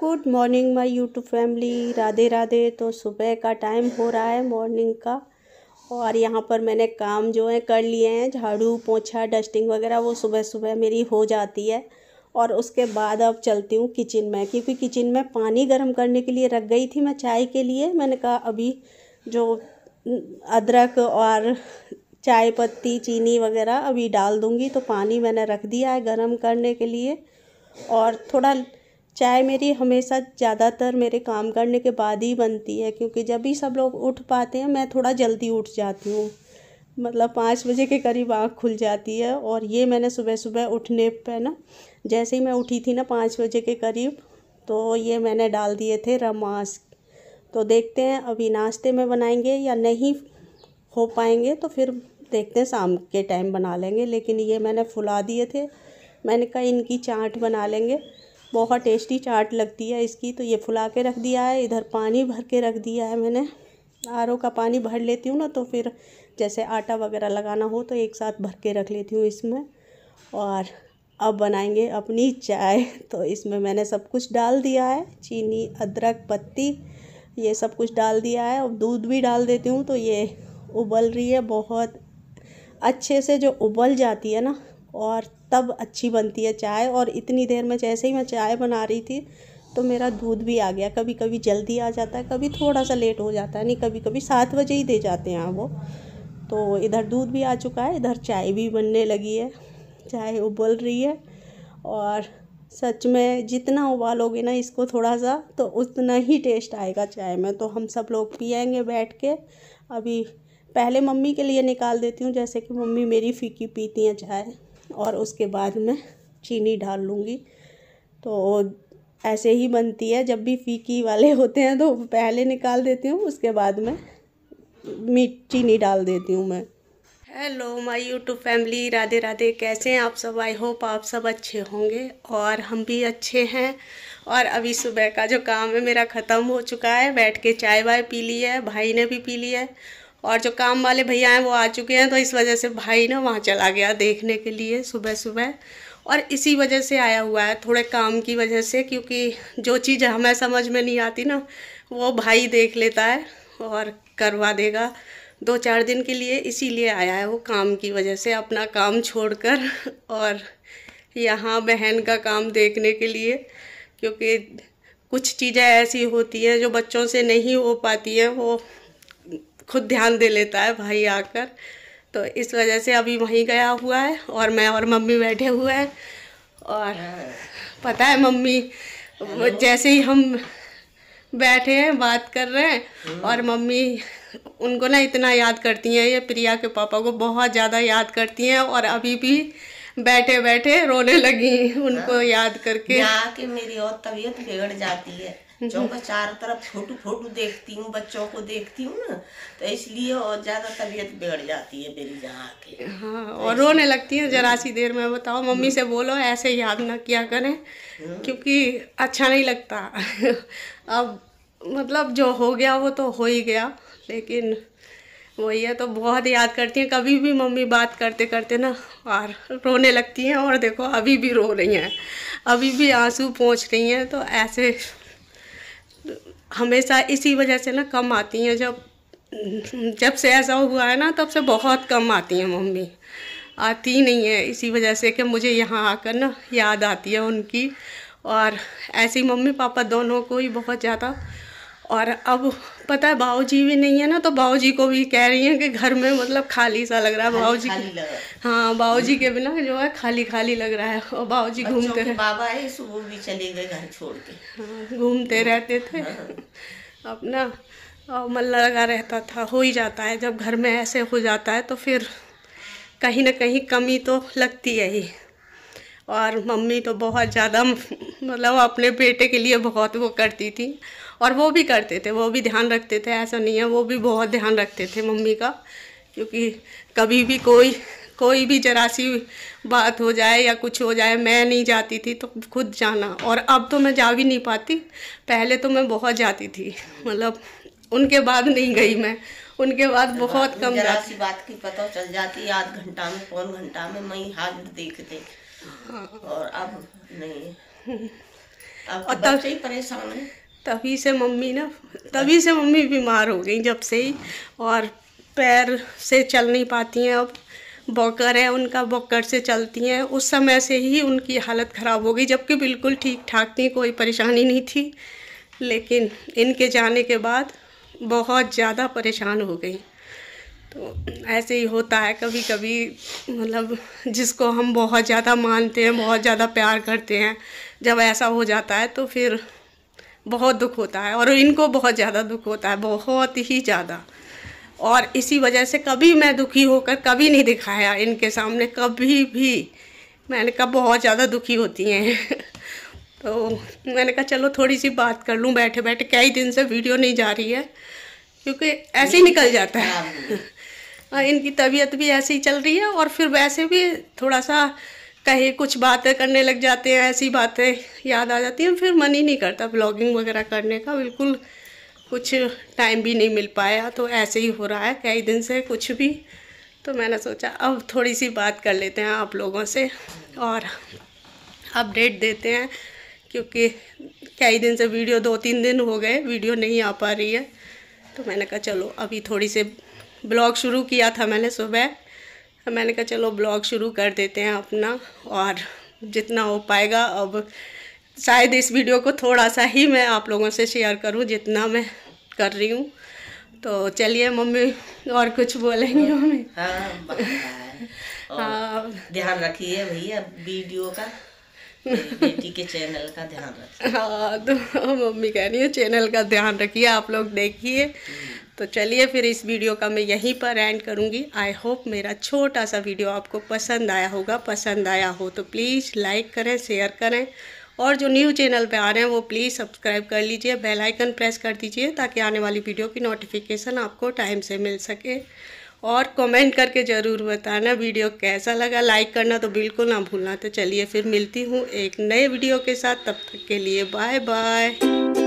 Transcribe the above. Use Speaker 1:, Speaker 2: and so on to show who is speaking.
Speaker 1: Good morning my YouTube family Radhe Radhe तो सुबह का टाइम हो रहा है मॉर्निंग का और यहाँ पर मैंने काम जो है कर लिए हैं झाड़ू पोछा डस्टिंग वगैरह वो सुबह सुबह मेरी हो जाती है और उसके बाद अब चलती हूँ किचन में क्योंकि किचन में पानी गर्म करने के लिए रख गई थी मैं चाय के लिए मैंने कहा अभी जो अदरक और चाय पत्ती चीनी वगैरह अभी डाल दूँगी तो पानी मैंने रख दिया है गर्म करने के लिए और थोड़ा चाय मेरी हमेशा ज़्यादातर मेरे काम करने के बाद ही बनती है क्योंकि जब भी सब लोग उठ पाते हैं मैं थोड़ा जल्दी उठ जाती हूँ मतलब पाँच बजे के करीब आँख खुल जाती है और ये मैंने सुबह सुबह उठने पर ना जैसे ही मैं उठी थी ना पाँच बजे के करीब तो ये मैंने डाल दिए थे रमास तो देखते हैं अभी नाश्ते में बनाएंगे या नहीं हो पाएंगे तो फिर देखते हैं शाम के टाइम बना लेंगे लेकिन ये मैंने फुला दिए थे मैंने कहा इनकी चाट बना लेंगे बहुत टेस्टी चाट लगती है इसकी तो ये फुला के रख दिया है इधर पानी भर के रख दिया है मैंने आर का पानी भर लेती हूँ ना तो फिर जैसे आटा वगैरह लगाना हो तो एक साथ भर के रख लेती हूँ इसमें और अब बनाएंगे अपनी चाय तो इसमें मैंने सब कुछ डाल दिया है चीनी अदरक पत्ती ये सब कुछ डाल दिया है और दूध भी डाल देती हूँ तो ये उबल रही है बहुत अच्छे से जो उबल जाती है ना और तब अच्छी बनती है चाय और इतनी देर में जैसे ही मैं चाय बना रही थी तो मेरा दूध भी आ गया कभी कभी जल्दी आ जाता है कभी थोड़ा सा लेट हो जाता है नहीं कभी कभी सात बजे ही दे जाते हैं वो तो इधर दूध भी आ चुका है इधर चाय भी बनने लगी है चाय उबल रही है और सच में जितना उबालोगे ना इसको थोड़ा सा तो उतना ही टेस्ट आएगा चाय में तो हम सब लोग पियेंगे बैठ के अभी पहले मम्मी के लिए निकाल देती हूँ जैसे कि मम्मी मेरी फीकी पीती हैं चाय और उसके बाद मैं चीनी डाल लूँगी तो ऐसे ही बनती है जब भी फीकी वाले होते हैं तो पहले निकाल देती हूँ उसके बाद में मीट चीनी डाल देती हूँ मैं hello my YouTube family Radhe Radhe कैसे हैं आप सब आई होप आप सब अच्छे होंगे और हम भी अच्छे हैं और अभी सुबह का जो काम है मेरा ख़त्म हो चुका है बैठ के चाय वाय पी ली है भाई ने भी पी ली है और जो काम वाले भैया हैं वो आ चुके हैं तो इस वजह से भाई ना वहाँ चला गया देखने के लिए सुबह सुबह और इसी वजह से आया हुआ है थोड़े काम की वजह से क्योंकि जो चीज़ हमें समझ में नहीं आती ना वो भाई देख लेता है और करवा देगा दो चार दिन के लिए इसीलिए आया है वो काम की वजह से अपना काम छोड़कर और यहाँ बहन का काम देखने के लिए क्योंकि कुछ चीज़ें ऐसी होती हैं जो बच्चों से नहीं हो पाती हैं वो खुद ध्यान दे लेता है भाई आकर तो इस वजह से अभी वहीं गया हुआ है और मैं और मम्मी बैठे हुए हैं और पता है मम्मी जैसे ही हम बैठे हैं बात कर रहे हैं हम्म। और मम्मी उनको ना इतना याद करती हैं ये प्रिया के पापा को बहुत ज़्यादा याद करती हैं और अभी भी बैठे बैठे रोने लगी उनको हाँ। याद करके कि मेरी और तबीयत बिगड़ जाती है मैं चारों तरफ फोटो फोटो देखती हूँ बच्चों को देखती हूँ ना तो इसलिए और ज्यादा तबीयत बिगड़ जाती है मेरी यहाँ के हाँ तो और रोने लगती है जरा सी देर में बताओ मम्मी हम्म। से बोलो ऐसे याद ना किया करें हम्म। क्योंकि अच्छा नहीं लगता अब मतलब जो हो गया वो तो हो ही गया लेकिन वही है तो बहुत याद करती हैं कभी भी मम्मी बात करते करते ना और रोने लगती हैं और देखो अभी भी रो रही हैं अभी भी आंसू पहुँच रही हैं तो ऐसे हमेशा इसी वजह से ना कम आती हैं जब जब से ऐसा हुआ है ना तब से बहुत कम आती हैं मम्मी आती नहीं है इसी वजह से कि मुझे यहाँ आकर ना याद आती है उनकी और ऐसी मम्मी पापा दोनों को ही बहुत ज़्यादा और अब पता है बाबू जी भी नहीं है ना तो बाबू जी को भी कह रही हैं कि घर में मतलब खाली सा लग रहा है बाबू जी हाँ बाबू जी के बिना जो है खाली खाली लग रहा है और बाबू जी घूमते रहे बाबा है सुबह भी चले गए घर छोड़ के हाँ घूमते रहते थे हाँ। अपना और मल्ला लगा रहता था हो ही जाता है जब घर में ऐसे हो जाता है तो फिर कहीं ना कहीं कमी तो लगती है ही और मम्मी तो बहुत ज़्यादा मतलब अपने बेटे के लिए बहुत वो करती थी और वो भी करते थे वो भी ध्यान रखते थे ऐसा नहीं है वो भी बहुत ध्यान रखते थे मम्मी का क्योंकि कभी भी कोई कोई भी जरासी बात हो जाए या कुछ हो जाए मैं नहीं जाती थी तो खुद जाना और अब तो मैं जा भी नहीं पाती पहले तो मैं बहुत जाती थी मतलब उनके बाद नहीं गई मैं उनके बाद बहुत कम जरासी बात की पता चल जाती है आध घंटा में पौन घंटा में मैं हाथ देख दे हाँ। और अब नहीं अब तब से ही परेशान है तभी से मम्मी ना तभी से मम्मी बीमार हो गई जब से ही और पैर से चल नहीं पाती हैं अब बॉकर है उनका बॉकर से चलती हैं उस समय से ही उनकी हालत ख़राब हो गई जबकि बिल्कुल ठीक ठाक थी कोई परेशानी नहीं थी लेकिन इनके जाने के बाद बहुत ज़्यादा परेशान हो गई तो ऐसे ही होता है कभी कभी मतलब जिसको हम बहुत ज़्यादा मानते हैं बहुत ज़्यादा प्यार करते हैं जब ऐसा हो जाता है तो फिर बहुत दुख होता है और इनको बहुत ज़्यादा दुख होता है बहुत ही ज़्यादा और इसी वजह से कभी मैं दुखी होकर कभी नहीं दिखाया इनके सामने कभी भी मैंने कहा बहुत ज़्यादा दुखी होती हैं तो मैंने कहा चलो थोड़ी सी बात कर लूँ बैठे बैठे कई दिन से वीडियो नहीं जा रही है क्योंकि ऐसे ही निकल जाता है हाँ, इनकी तबीयत भी ऐसे ही चल रही है और फिर वैसे भी थोड़ा सा कहीं कुछ बातें करने लग जाते हैं ऐसी बातें याद आ जाती हैं फिर मन ही नहीं करता ब्लॉगिंग वगैरह करने का बिल्कुल कुछ टाइम भी नहीं मिल पाया तो ऐसे ही हो रहा है कई दिन से कुछ भी तो मैंने सोचा अब थोड़ी सी बात कर लेते हैं आप लोगों से और अपडेट देते हैं क्योंकि कई दिन से वीडियो दो तीन दिन हो गए वीडियो नहीं आ पा रही है तो मैंने कहा चलो अभी थोड़ी से ब्लॉग शुरू किया था मैंने सुबह मैंने कहा चलो ब्लॉग शुरू कर देते हैं अपना और जितना हो पाएगा अब शायद इस वीडियो को थोड़ा सा ही मैं आप लोगों से शेयर करूं जितना मैं कर रही हूं तो चलिए मम्मी और कुछ बोलेंगे मम्मी हाँ, हाँ ध्यान रखिए भैया वीडियो का बेटी के चैनल का ध्यान रखिए हाँ तो मम्मी कह रही है चैनल का ध्यान रखिए आप लोग देखिए हम्म। तो चलिए फिर इस वीडियो का मैं यहीं पर एंड करूँगी आई होप मेरा छोटा सा वीडियो आपको पसंद आया होगा पसंद आया हो तो प्लीज़ लाइक करें शेयर करें और जो न्यू चैनल पे आ रहे हैं वो प्लीज़ सब्सक्राइब कर लीजिए बेल आइकन प्रेस कर दीजिए ताकि आने वाली वीडियो की नोटिफिकेशन आपको टाइम से मिल सके और कमेंट करके ज़रूर बताना वीडियो कैसा लगा लाइक करना तो बिल्कुल ना भूलना तो चलिए फिर मिलती हूँ एक नए वीडियो के साथ तब तक के लिए बाय बाय